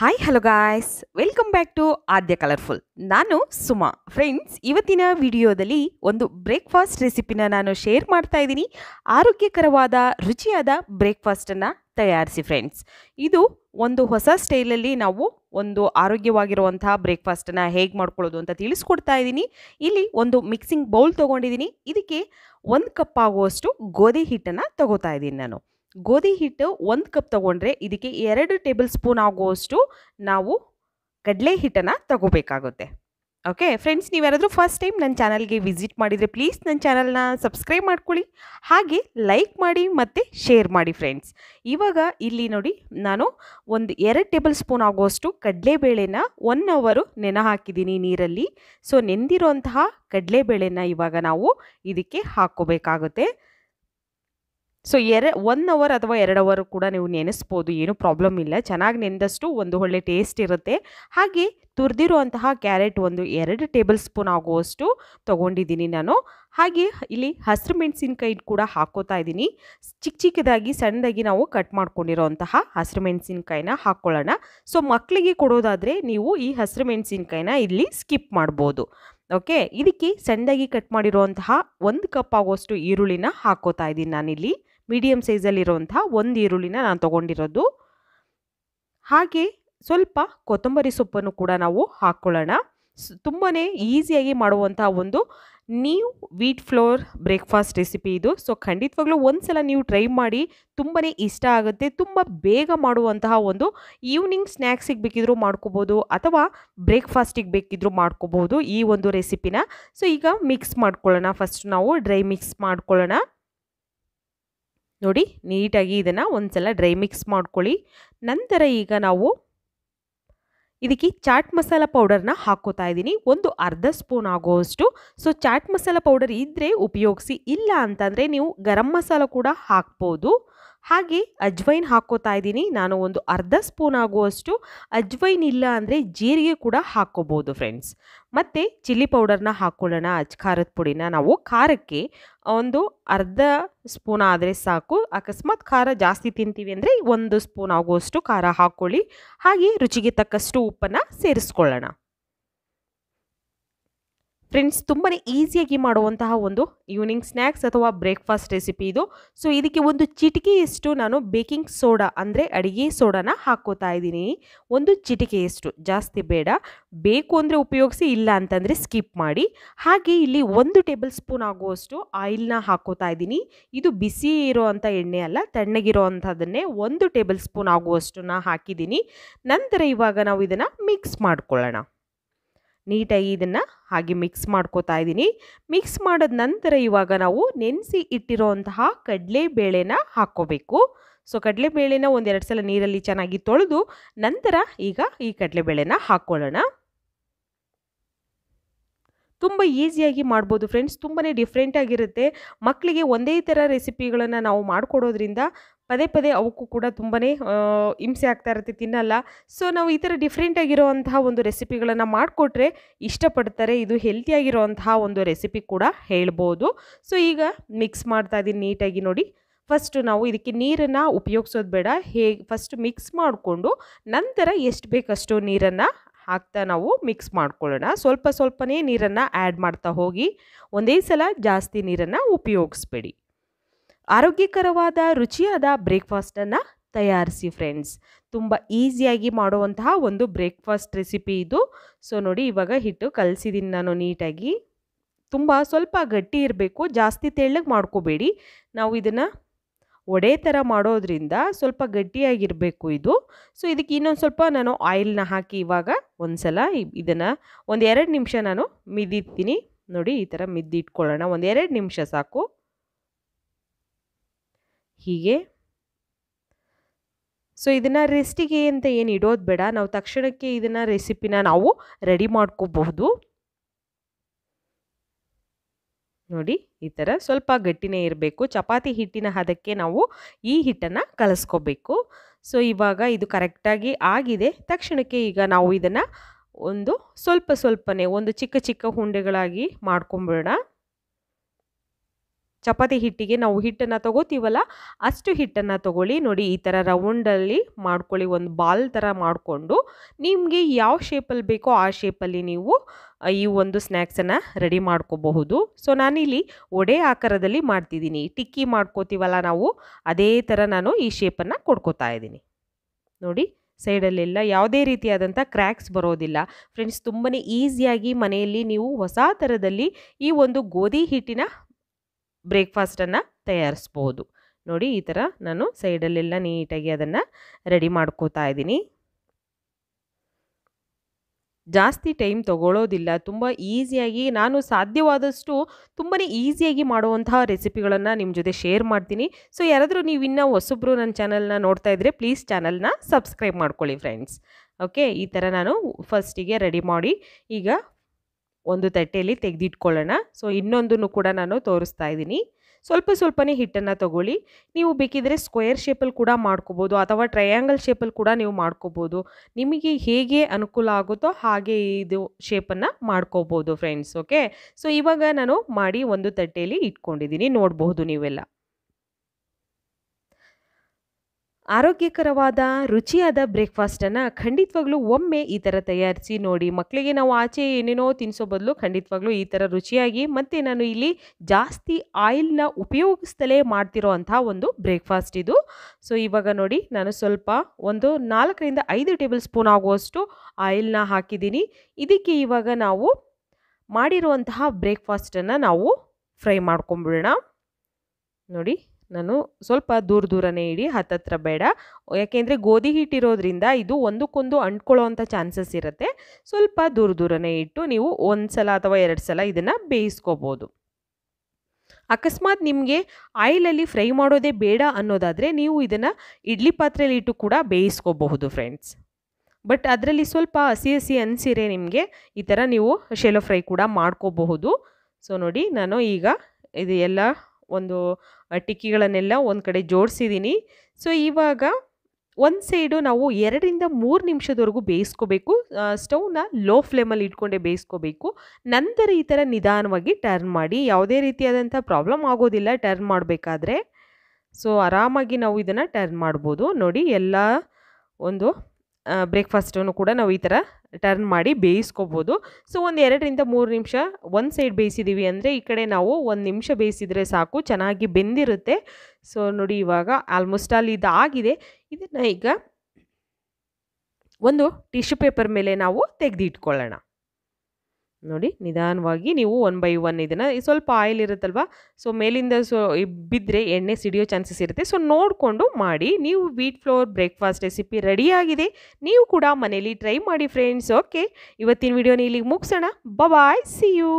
hi hello guys welcome back to Aadya colourful ನಾನು Suma friends ಇವತ್ತಿನ ವಿಡಿಯೋದಲ್ಲಿ ಒಂದು ಬ್ರೇಕ್ಫಾಸ್ಟ್ ರೆಸಿಪಿನ ನಾನು ಶೇರ್ ಮಾಡ್ತಾ ಇದ್ದೀನಿ ಆರೋಗ್ಯಕರವಾದ ರುಚಿಯಾದ ಬ್ರೇಕ್ಫಾಸ್ಟನ್ನು ತಯಾರಿಸಿ ಫ್ರೆಂಡ್ಸ್ ಇದು ಒಂದು ಹೊಸ ಸ್ಟೈಲಲ್ಲಿ ನಾವು ಒಂದು ಆರೋಗ್ಯವಾಗಿರುವಂಥ ಬ್ರೇಕ್ಫಾಸ್ಟನ್ನು ಹೇಗೆ ಮಾಡ್ಕೊಳ್ಳೋದು ಅಂತ ತಿಳಿಸ್ಕೊಡ್ತಾ ಇದ್ದೀನಿ ಇಲ್ಲಿ ಒಂದು ಮಿಕ್ಸಿಂಗ್ ಬೌಲ್ ತೊಗೊಂಡಿದ್ದೀನಿ ಇದಕ್ಕೆ ಒಂದು ಕಪ್ ಆಗುವಷ್ಟು ಗೋಧಿ ಹಿಟ್ಟನ್ನು ತಗೋತಾ ಇದ್ದೀನಿ ನಾನು ಗೋಧಿ ಹಿಟ್ಟು ಒಂದು ಕಪ್ ತಗೊಂಡ್ರೆ ಇದಕ್ಕೆ ಎರಡು ಟೇಬಲ್ ಸ್ಪೂನ್ ಆಗುವಷ್ಟು ನಾವು ಕಡಲೆ ಹಿಟ್ಟನ್ನು ತಗೋಬೇಕಾಗುತ್ತೆ ಓಕೆ ಫ್ರೆಂಡ್ಸ್ ಯಾರಾದರೂ ಫಸ್ಟ್ ಟೈಮ್ ನನ್ನ ಚಾನಲ್ಗೆ ವಿಸಿಟ್ ಮಾಡಿದರೆ ಪ್ಲೀಸ್ ನನ್ನ ಚಾನಲ್ನ ಸಬ್ಸ್ಕ್ರೈಬ್ ಮಾಡ್ಕೊಳ್ಳಿ ಹಾಗೆ ಲೈಕ್ ಮಾಡಿ ಮತ್ತು ಶೇರ್ ಮಾಡಿ ಫ್ರೆಂಡ್ಸ್ ಇವಾಗ ಇಲ್ಲಿ ನೋಡಿ ನಾನು ಒಂದು ಎರಡು ಟೇಬಲ್ ಸ್ಪೂನ್ ಆಗುವಷ್ಟು ಕಡಲೆಬೇಳೆನ ಒನ್ ಅವರು ನೆನೆ ಹಾಕಿದ್ದೀನಿ ನೀರಲ್ಲಿ ಸೊ ನೆಂದಿರುವಂತಹ ಕಡಲೆಬೇಳೆನ ಇವಾಗ ನಾವು ಇದಕ್ಕೆ ಹಾಕ್ಕೋಬೇಕಾಗುತ್ತೆ ಸೊ ಎರ ಒನ್ ಅವರ್ ಅಥವಾ ಎರಡು ಅವರ್ ಕೂಡ ನೀವು ನೆನೆಸ್ಬೋದು ಏನೂ ಪ್ರಾಬ್ಲಮ್ ಇಲ್ಲ ಚೆನ್ನಾಗಿ ನೆನೆದಷ್ಟು ಒಂದು ಒಳ್ಳೆ ಟೇಸ್ಟ್ ಇರುತ್ತೆ ಹಾಗೆ ತುರಿದಿರುವಂತಹ ಕ್ಯಾರೆಟ್ ಒಂದು ಎರಡು ಟೇಬಲ್ ಸ್ಪೂನ್ ಆಗುವಷ್ಟು ತೊಗೊಂಡಿದ್ದೀನಿ ನಾನು ಹಾಗೆ ಇಲ್ಲಿ ಹಸಿರು ಮೆಣಸಿನಕಾಯಿ ಕೂಡ ಹಾಕೋತಾ ಇದ್ದೀನಿ ಚಿಕ್ಕ ಚಿಕ್ಕದಾಗಿ ಸಣ್ಣದಾಗಿ ನಾವು ಕಟ್ ಮಾಡ್ಕೊಂಡಿರೋಂತಹ ಹಸಿರು ಮೆಣಸಿನ್ಕಾಯಿನ ಹಾಕ್ಕೊಳ್ಳೋಣ ಸೊ ಮಕ್ಕಳಿಗೆ ಕೊಡೋದಾದರೆ ನೀವು ಈ ಹಸಿರು ಮೆಣಸಿನ್ಕಾಯಿನ ಇಲ್ಲಿ ಸ್ಕಿಪ್ ಮಾಡ್ಬೋದು ಓಕೆ ಇದಕ್ಕೆ ಸಣ್ಣದಾಗಿ ಕಟ್ ಮಾಡಿರುವಂತಹ ಒಂದು ಕಪ್ ಆಗುವಷ್ಟು ಈರುಳ್ಳಿನ ಹಾಕೋತಾ ಇದ್ದೀನಿ ನಾನಿಲ್ಲಿ ಮೀಡಿಯಮ್ ಸೈಜಲ್ಲಿರುವಂಥ ಒಂದು ಈರುಳ್ಳಿನ ನಾನು ತೊಗೊಂಡಿರೋದು ಹಾಗೆ ಸ್ವಲ್ಪ ಕೊತ್ತಂಬರಿ ಸೊಪ್ಪನ್ನು ಕೂಡ ನಾವು ಹಾಕ್ಕೊಳ್ಳೋಣ ತುಂಬಾ ಈಸಿಯಾಗಿ ಮಾಡುವಂಥ ಒಂದು new wheat flour breakfast recipe ಇದು ಸೊ ಖಂಡಿತವಾಗ್ಲೂ ಒಂದು ಸಲ ನೀವು ಟ್ರೈ ಮಾಡಿ ತುಂಬಾ ಇಷ್ಟ ಆಗುತ್ತೆ ತುಂಬ ಬೇಗ ಮಾಡುವಂತಹ ಒಂದು ಈವ್ನಿಂಗ್ ಸ್ನ್ಯಾಕ್ಸಿಗೆ ಬೇಕಿದ್ರೂ ಮಾಡ್ಕೋಬೋದು ಅಥವಾ ಬ್ರೇಕ್ಫಾಸ್ಟಿಗೆ ಬೇಕಿದ್ರೂ ಮಾಡ್ಕೋಬೋದು ಈ ಒಂದು ರೆಸಿಪಿನ ಸೊ ಈಗ ಮಿಕ್ಸ್ ಮಾಡ್ಕೊಳ್ಳೋಣ ಫಸ್ಟ್ ನಾವು ಡ್ರೈ ಮಿಕ್ಸ್ ಮಾಡ್ಕೊಳ್ಳೋಣ ನೋಡಿ ನೀಟಾಗಿ ಇದನ್ನು ಒಂದು ಸಲ ಡ್ರೈ ಮಿಕ್ಸ್ ಮಾಡ್ಕೊಳ್ಳಿ ನಂತರ ಈಗ ನಾವು ಇದಕ್ಕೆ ಚಾಟ್ ಮಸಾಲ ಪೌಡರ್ನ ಹಾಕೋತಾ ಇದ್ದೀನಿ ಒಂದು ಅರ್ಧ ಸ್ಪೂನ್ ಆಗುವಷ್ಟು ಸೊ ಚಾಟ್ ಮಸಾಲ ಪೌಡರ್ ಇದ್ದರೆ ಉಪಯೋಗಿಸಿ ಇಲ್ಲ ಅಂತಂದರೆ ನೀವು ಗರಂ ಮಸಾಲ ಕೂಡ ಹಾಕ್ಬೋದು ಹಾಗೆ ಅಜ್ವೈನ್ ಹಾಕೋತಾ ಇದ್ದೀನಿ ನಾನು ಒಂದು ಅರ್ಧ ಸ್ಪೂನ್ ಆಗುವಷ್ಟು ಅಜ್ವೈನ್ ಇಲ್ಲ ಅಂದರೆ ಜೀರಿಗೆ ಕೂಡ ಹಾಕೋಬೋದು ಫ್ರೆಂಡ್ಸ್ ಮತ್ತು ಚಿಲ್ಲಿ ಪೌಡರ್ನ ಹಾಕ್ಕೊಳ್ಳೋಣ ಅಜ್ ಖಾರದ ಪುಡಿನ ನಾವು ಖಾರಕ್ಕೆ ಒಂದು ಅರ್ಧ ಸ್ಪೂನ್ ಆದರೆ ಸಾಕು ಅಕಸ್ಮಾತ್ ಖಾರ ಜಾಸ್ತಿ ತಿಂತೀವಿ ಅಂದರೆ ಒಂದು ಸ್ಪೂನ್ ಆಗುವಷ್ಟು ಖಾರ ಹಾಕ್ಕೊಳ್ಳಿ ಹಾಗೆ ರುಚಿಗೆ ತಕ್ಕಷ್ಟು ಉಪ್ಪನ್ನು ಸೇರಿಸ್ಕೊಳ್ಳೋಣ ಫ್ರೆಂಡ್ಸ್ ತುಂಬಾ ಈಸಿಯಾಗಿ ಮಾಡುವಂತಹ ಒಂದು ಈವ್ನಿಂಗ್ ಸ್ನ್ಯಾಕ್ಸ್ ಅಥವಾ ಬ್ರೇಕ್ಫಾಸ್ಟ್ ರೆಸಿಪಿ ಇದು ಸೊ ಇದಕ್ಕೆ ಒಂದು ಚಿಟಿಕೆಯಷ್ಟು ನಾನು ಬೇಕಿಂಗ್ ಸೋಡಾ ಅಂದರೆ ಅಡಿಗೆ ಸೋಡಾನ ಹಾಕೋತಾ ಇದ್ದೀನಿ ಒಂದು ಚಿಟಿಕೆಯಷ್ಟು ಜಾಸ್ತಿ ಬೇಡ ಬೇಕು ಅಂದರೆ ಉಪಯೋಗಿಸಿ ಇಲ್ಲ ಅಂತಂದರೆ ಸ್ಕಿಪ್ ಮಾಡಿ ಹಾಗೆ ಇಲ್ಲಿ ಒಂದು ಟೇಬಲ್ ಸ್ಪೂನ್ ಆಗುವಷ್ಟು ಆಯಿಲ್ನ ಹಾಕೋತಾ ಇದ್ದೀನಿ ಇದು ಬಿಸಿ ಇರೋವಂಥ ಎಣ್ಣೆ ಅಲ್ಲ ತಣ್ಣಗಿರೋ ಒಂದು ಟೇಬಲ್ ಸ್ಪೂನ್ ಆಗುವಷ್ಟು ಹಾಕಿದ್ದೀನಿ ನಂತರ ಇವಾಗ ನಾವು ಇದನ್ನು ಮಿಕ್ಸ್ ಮಾಡ್ಕೊಳ್ಳೋಣ ನೀಟಾಗಿ ಇದನ್ನು ಹಾಗೆ ಮಿಕ್ಸ್ ಮಾಡ್ಕೋತಾ ಇದ್ದೀನಿ ಮಿಕ್ಸ್ ಮಾಡಿದ ನಂತರ ಇವಾಗ ನಾವು ನೆನೆಸಿ ಇಟ್ಟಿರೋವಂತಹ ಕಡಲೆಬೇಳೆನ ಹಾಕ್ಕೋಬೇಕು ಸೊ ಕಡಲೆಬೇಳೆನ ಒಂದೆರಡು ಸಲ ನೀರಲ್ಲಿ ಚೆನ್ನಾಗಿ ತೊಳೆದು ನಂತರ ಈಗ ಈ ಕಡಲೆಬೇಳೆನ ಹಾಕ್ಕೊಳ್ಳೋಣ ತುಂಬ ಈಸಿಯಾಗಿ ಮಾಡ್ಬೋದು ಫ್ರೆಂಡ್ಸ್ ತುಂಬಾ ಡಿಫ್ರೆಂಟಾಗಿರುತ್ತೆ ಮಕ್ಕಳಿಗೆ ಒಂದೇ ಥರ ರೆಸಿಪಿಗಳನ್ನು ನಾವು ಮಾಡಿಕೊಡೋದ್ರಿಂದ ಪದೇ ಪದೇ ಅವಕ್ಕೂ ಕೂಡ ತುಂಬಾ ಹಿಂಸೆ ಆಗ್ತಾ ಇರುತ್ತೆ ತಿನ್ನಲ್ಲ ಸೊ ನಾವು ಈ ಥರ ಡಿಫ್ರೆಂಟಾಗಿರೋವಂತಹ ಒಂದು ರೆಸಿಪಿಗಳನ್ನು ಮಾಡಿಕೊಟ್ರೆ ಇಷ್ಟಪಡ್ತಾರೆ ಇದು ಹೆಲ್ತಿಯಾಗಿರೋವಂತಹ ಒಂದು ರೆಸಿಪಿ ಕೂಡ ಹೇಳ್ಬೋದು ಸೊ ಈಗ ಮಿಕ್ಸ್ ಮಾಡ್ತಾ ಇದ್ದೀನಿ ನೀಟಾಗಿ ನೋಡಿ ಫಸ್ಟು ನಾವು ಇದಕ್ಕೆ ನೀರನ್ನು ಉಪಯೋಗಿಸೋದು ಬೇಡ ಹೇಗೆ ಫಸ್ಟ್ ಮಿಕ್ಸ್ ಮಾಡಿಕೊಂಡು ನಂತರ ಎಷ್ಟು ಬೇಕಷ್ಟು ನೀರನ್ನು ಹಾಕ್ತಾ ನಾವು ಮಿಕ್ಸ್ ಮಾಡ್ಕೊಳ್ಳೋಣ ಸ್ವಲ್ಪ ಸ್ವಲ್ಪನೇ ನೀರನ್ನು ಆ್ಯಡ್ ಮಾಡ್ತಾ ಹೋಗಿ ಒಂದೇ ಸಲ ಜಾಸ್ತಿ ನೀರನ್ನು ಉಪಯೋಗಿಸ್ಬೇಡಿ ಆರೋಗ್ಯಕರವಾದ ರುಚಿಯಾದ ಬ್ರೇಕ್ಫಾಸ್ಟನ್ನು ತಯಾರಿಸಿ ಫ್ರೆಂಡ್ಸ್ ತುಂಬ ಈಸಿಯಾಗಿ ಮಾಡುವಂತಹ ಒಂದು ಬ್ರೇಕ್ಫಾಸ್ಟ್ ರೆಸಿಪಿ ಇದು ಸೊ ನೋಡಿ ಇವಾಗ ಹಿಟ್ಟು ಕಲಸಿದ್ದೀನಿ ನಾನು ನೀಟಾಗಿ ತುಂಬ ಸ್ವಲ್ಪ ಗಟ್ಟಿ ಇರಬೇಕು ಜಾಸ್ತಿ ತೆಳ್ಳಗೆ ಮಾಡ್ಕೋಬೇಡಿ ನಾವು ಇದನ್ನು ಒಡೆ ಥರ ಮಾಡೋದ್ರಿಂದ ಸ್ವಲ್ಪ ಗಟ್ಟಿಯಾಗಿರಬೇಕು ಇದು ಸೊ ಇದಕ್ಕೆ ಇನ್ನೊಂದು ಸ್ವಲ್ಪ ನಾನು ಆಯಿಲ್ನ ಹಾಕಿ ಇವಾಗ ಒಂದು ಸಲ ಇದನ್ನು ಒಂದು ಎರಡು ನಿಮಿಷ ನಾನು ಮಿದಿತ್ತೀನಿ ನೋಡಿ ಈ ಥರ ಮಿದ್ದಿಟ್ಕೊಳ್ಳೋಣ ಒಂದು ಎರಡು ನಿಮಿಷ ಸಾಕು ಹೀಗೆ ಸೊ ಇದನ್ನು ರೆಸ್ಟಿಗೆ ಅಂತ ಏನು ಇಡೋದು ಬೇಡ ನಾವು ತಕ್ಷಣಕ್ಕೆ ಇದನ್ನು ರೆಸಿಪಿನ ನಾವು ರೆಡಿ ಮಾಡ್ಕೋಬಹುದು ನೋಡಿ ಈ ಥರ ಸ್ವಲ್ಪ ಗಟ್ಟಿನೇ ಇರಬೇಕು ಚಪಾತಿ ಹಿಟ್ಟಿನ ಹದಕ್ಕೆ ನಾವು ಈ ಹಿಟ್ಟನ್ನು ಕಲಸ್ಕೋಬೇಕು ಸೊ ಇವಾಗ ಇದು ಕರೆಕ್ಟಾಗಿ ಆಗಿದೆ ತಕ್ಷಣಕ್ಕೆ ಈಗ ನಾವು ಇದನ್ನು ಒಂದು ಸ್ವಲ್ಪ ಸ್ವಲ್ಪನೇ ಒಂದು ಚಿಕ್ಕ ಚಿಕ್ಕ ಹುಂಡೆಗಳಾಗಿ ಮಾಡ್ಕೊಂಬಿಡೋಣ ಚಪಾತಿ ಹಿಟ್ಟಿಗೆ ನಾವು ಹಿಟ್ಟನ್ನು ತಗೋತೀವಲ್ಲ ಅಷ್ಟು ಹಿಟ್ಟನ್ನು ತಗೊಳ್ಳಿ ನೋಡಿ ಈ ಥರ ರೌಂಡಲ್ಲಿ ಮಾಡ್ಕೊಳ್ಳಿ ಒಂದು ಬಾಲ್ ಥರ ಮಾಡಿಕೊಂಡು ನಿಮಗೆ ಯಾವ ಶೇಪಲ್ಲಿ ಬೇಕೋ ಆ ಶೇಪಲ್ಲಿ ನೀವು ಈ ಒಂದು ಸ್ನ್ಯಾಕ್ಸನ್ನು ರೆಡಿ ಮಾಡ್ಕೋಬಹುದು ಸೊ ನಾನಿಲ್ಲಿ ಒಡೆ ಆಕಾರದಲ್ಲಿ ಮಾಡ್ತಿದ್ದೀನಿ ಟಿಕ್ಕಿ ಮಾಡ್ಕೋತೀವಲ್ಲ ನಾವು ಅದೇ ಥರ ನಾನು ಈ ಶೇಪನ್ನು ಕೊಡ್ಕೋತಾ ಇದ್ದೀನಿ ನೋಡಿ ಸೈಡಲ್ಲೆಲ್ಲ ಯಾವುದೇ ರೀತಿಯಾದಂಥ ಕ್ರ್ಯಾಕ್ಸ್ ಬರೋದಿಲ್ಲ ಫ್ರೆಂಡ್ಸ್ ತುಂಬಾ ಈಸಿಯಾಗಿ ಮನೆಯಲ್ಲಿ ನೀವು ಹೊಸ ಥರದಲ್ಲಿ ಈ ಒಂದು ಗೋಧಿ ಹಿಟ್ಟಿನ ಬ್ರೇಕ್ಫಾಸ್ಟನ್ನು ತಯಾರಿಸ್ಬೋದು ನೋಡಿ ಈ ಥರ ನಾನು ಸೈಡಲ್ಲೆಲ್ಲ ನೀಟಾಗಿ ಅದನ್ನು ರೆಡಿ ಮಾಡ್ಕೋತಾ ಇದ್ದೀನಿ ಜಾಸ್ತಿ ಟೈಮ್ ತಗೊಳ್ಳೋದಿಲ್ಲ ತುಂಬ ಈಸಿಯಾಗಿ ನಾನು ಸಾಧ್ಯವಾದಷ್ಟು ತುಂಬಾ ಈಸಿಯಾಗಿ ಮಾಡುವಂತಹ ರೆಸಿಪಿಗಳನ್ನು ನಿಮ್ಮ ಜೊತೆ ಶೇರ್ ಮಾಡ್ತೀನಿ ಸೊ ಯಾರಾದರೂ ನೀವು ಇನ್ನೂ ಹೊಸಬ್ರು ನನ್ನ ಚಾನಲ್ನ ನೋಡ್ತಾ ಇದ್ದರೆ ಪ್ಲೀಸ್ ಚಾನಲ್ನ ಸಬ್ಸ್ಕ್ರೈಬ್ ಮಾಡ್ಕೊಳ್ಳಿ ಫ್ರೆಂಡ್ಸ್ ಓಕೆ ಈ ಥರ ನಾನು ಫಸ್ಟಿಗೆ ರೆಡಿ ಮಾಡಿ ಈಗ ಒಂದು ತಟ್ಟೆಯಲ್ಲಿ ತೆಗೆದಿಟ್ಕೊಳ್ಳೋಣ ಸೊ ಇನ್ನೊಂದನ್ನು ಕೂಡ ನಾನು ತೋರಿಸ್ತಾ ಇದ್ದೀನಿ ಸ್ವಲ್ಪ ಸ್ವಲ್ಪನೇ ಹಿಟ್ಟನ್ನು ತೊಗೊಳ್ಳಿ ನೀವು ಬೇಕಿದ್ರೆ ಸ್ಕ್ವೇರ್ ಶೇಪಲ್ಲಿ ಕೂಡ ಮಾಡ್ಕೋಬೋದು ಅಥವಾ ಟ್ರಯಾಂಗಲ್ ಶೇಪಲ್ಲಿ ಕೂಡ ನೀವು ಮಾಡ್ಕೋಬೋದು ನಿಮಗೆ ಹೇಗೆ ಅನುಕೂಲ ಆಗುತ್ತೋ ಹಾಗೆ ಇದು ಶೇಪನ್ನು ಮಾಡ್ಕೋಬೋದು ಫ್ರೆಂಡ್ಸ್ ಓಕೆ ಸೊ ಇವಾಗ ನಾನು ಮಾಡಿ ಒಂದು ತಟ್ಟೆಯಲ್ಲಿ ಇಟ್ಕೊಂಡಿದ್ದೀನಿ ನೋಡಬಹುದು ನೀವೆಲ್ಲ ಆರೋಗ್ಯಕರವಾದ ರುಚಿಯಾದ ಬ್ರೇಕ್ಫಾಸ್ಟನ್ನು ಖಂಡಿತವಾಗ್ಲೂ ಒಮ್ಮೆ ಈ ಥರ ತಯಾರಿಸಿ ನೋಡಿ ಮಕ್ಕಳಿಗೆ ನಾವು ಆಚೆ ಏನೇನೋ ತಿನ್ನಿಸೋ ಬದಲು ಖಂಡಿತವಾಗ್ಲೂ ಈ ಥರ ರುಚಿಯಾಗಿ ಮತ್ತು ನಾನು ಇಲ್ಲಿ ಜಾಸ್ತಿ ಆಯಿಲ್ನ ಉಪಯೋಗಿಸ್ತಲೇ ಮಾಡ್ತಿರೋ ಅಂಥ ಒಂದು ಬ್ರೇಕ್ಫಾಸ್ಟ್ ಇದು ಸೊ ಇವಾಗ ನೋಡಿ ನಾನು ಸ್ವಲ್ಪ ಒಂದು ನಾಲ್ಕರಿಂದ ಐದು ಟೇಬಲ್ ಸ್ಪೂನ್ ಆಗುವಷ್ಟು ಆಯಿಲ್ನ ಹಾಕಿದ್ದೀನಿ ಇದಕ್ಕೆ ಇವಾಗ ನಾವು ಮಾಡಿರುವಂತಹ ಬ್ರೇಕ್ಫಾಸ್ಟನ್ನು ನಾವು ಫ್ರೈ ಮಾಡ್ಕೊಂಬಿಡೋಣ ನೋಡಿ ನಾನು ಸ್ವಲ್ಪ ದೂರ ದೂರನೇ ಇಡಿ ಹತ್ತತ್ರ ಬೇಡ ಯಾಕೆಂದರೆ ಗೋಧಿ ಹಿಟ್ಟಿರೋದ್ರಿಂದ ಇದು ಒಂದಕ್ಕೊಂದು ಅಂಥ ಚಾನ್ಸಸ್ ಇರುತ್ತೆ ಸ್ವಲ್ಪ ದೂರ ದೂರನೇ ಇಟ್ಟು ನೀವು ಒಂದು ಸಲ ಅಥವಾ ಎರಡು ಸಲ ಇದನ್ನು ಬೇಯಿಸ್ಕೋಬೋದು ಅಕಸ್ಮಾತ್ ನಿಮಗೆ ಆಯಿಲಲ್ಲಿ ಫ್ರೈ ಮಾಡೋದೇ ಬೇಡ ಅನ್ನೋದಾದರೆ ನೀವು ಇದನ್ನು ಇಡ್ಲಿ ಪಾತ್ರೆಯಲ್ಲಿ ಇಟ್ಟು ಕೂಡ ಬೇಯಿಸ್ಕೋಬಹುದು ಫ್ರೆಂಡ್ಸ್ ಬಟ್ ಅದರಲ್ಲಿ ಸ್ವಲ್ಪ ಹಸಿ ಹಸಿ ಅನಿಸಿರೆ ನಿಮಗೆ ಈ ಥರ ನೀವು ಶೆಲೋ ಫ್ರೈ ಕೂಡ ಮಾಡ್ಕೋಬಹುದು ಸೊ ನೋಡಿ ನಾನು ಈಗ ಇದು ಎಲ್ಲ ಒಂದು ಟಿಕ್ಕಿಗಳನ್ನೆಲ್ಲ ಒಂದು ಕಡೆ ಜೋಡಿಸಿದ್ದೀನಿ ಸೊ ಇವಾಗ ಒಂದು ಸೈಡು ನಾವು ಎರಡರಿಂದ ಮೂರು ನಿಮಿಷದವರೆಗೂ ಬೇಯಿಸ್ಕೋಬೇಕು ಸ್ಟವ್ನ ಲೋ ಫ್ಲೇಮಲ್ಲಿ ಇಟ್ಕೊಂಡೇ ಬೇಯಿಸ್ಕೋಬೇಕು ನಂತರ ಈ ಥರ ನಿಧಾನವಾಗಿ ಟರ್ನ್ ಮಾಡಿ ಯಾವುದೇ ರೀತಿಯಾದಂಥ ಪ್ರಾಬ್ಲಮ್ ಆಗೋದಿಲ್ಲ ಟರ್ನ್ ಮಾಡಬೇಕಾದ್ರೆ ಸೊ ಆರಾಮಾಗಿ ನಾವು ಇದನ್ನು ಟರ್ನ್ ಮಾಡ್ಬೋದು ನೋಡಿ ಎಲ್ಲ ಒಂದು ಬ್ರೇಕ್ಫಾಸ್ಟನ್ನು ಕೂಡ ನಾವು ಈ ಥರ ಟರ್ನ್ ಮಾಡಿ ಬೇಯಿಸ್ಕೋಬೋದು ಸೊ ಒಂದು ಎರಡರಿಂದ ಮೂರು ನಿಮಿಷ ಒಂದು ಸೈಡ್ ಬೇಯಿಸಿದ್ದೀವಿ ಅಂದರೆ ಈ ಕಡೆ ನಾವು ಒಂದು ನಿಮಿಷ ಬೇಯಿಸಿದರೆ ಸಾಕು ಚೆನ್ನಾಗಿ ಬೆಂದಿರುತ್ತೆ ಸೊ ನೋಡಿ ಇವಾಗ ಆಲ್ಮೋಸ್ಟ್ ಆಲ್ ಇದಾಗಿದೆ ಇದನ್ನು ಈಗ ಒಂದು ಟಿಶ್ಯೂ ಪೇಪರ್ ಮೇಲೆ ನಾವು ತೆಗೆದಿಟ್ಕೊಳ್ಳೋಣ ನೋಡಿ ನಿಧಾನವಾಗಿ ನೀವು ಒನ್ ಬೈ ಒನ್ ಇದನ್ನು ಸ್ವಲ್ಪ ಆಯಿಲ್ ಇರುತ್ತಲ್ವ ಸೊ ಮೇಲಿಂದ ಸೊ ಬಿದ್ದರೆ ಎಣ್ಣೆ ಸಿಡಿಯೋ ಚಾನ್ಸಸ್ ಇರುತ್ತೆ ಸೊ ನೋಡಿಕೊಂಡು ಮಾಡಿ ನೀವು ವೀಟ್ ಫ್ಲೋರ್ ಬ್ರೇಕ್ಫಾಸ್ಟ್ ರೆಸಿಪಿ ರೆಡಿಯಾಗಿದೆ ನೀವು ಕೂಡ ಮನೇಲಿ ಟ್ರೈ ಮಾಡಿ ಫ್ರೆಂಡ್ಸ್ ಓಕೆ ಇವತ್ತಿನ ವಿಡಿಯೋನ ಇಲ್ಲಿಗೆ ಮುಗಿಸೋಣ ಬಾಯ್ ಸಿ ಯು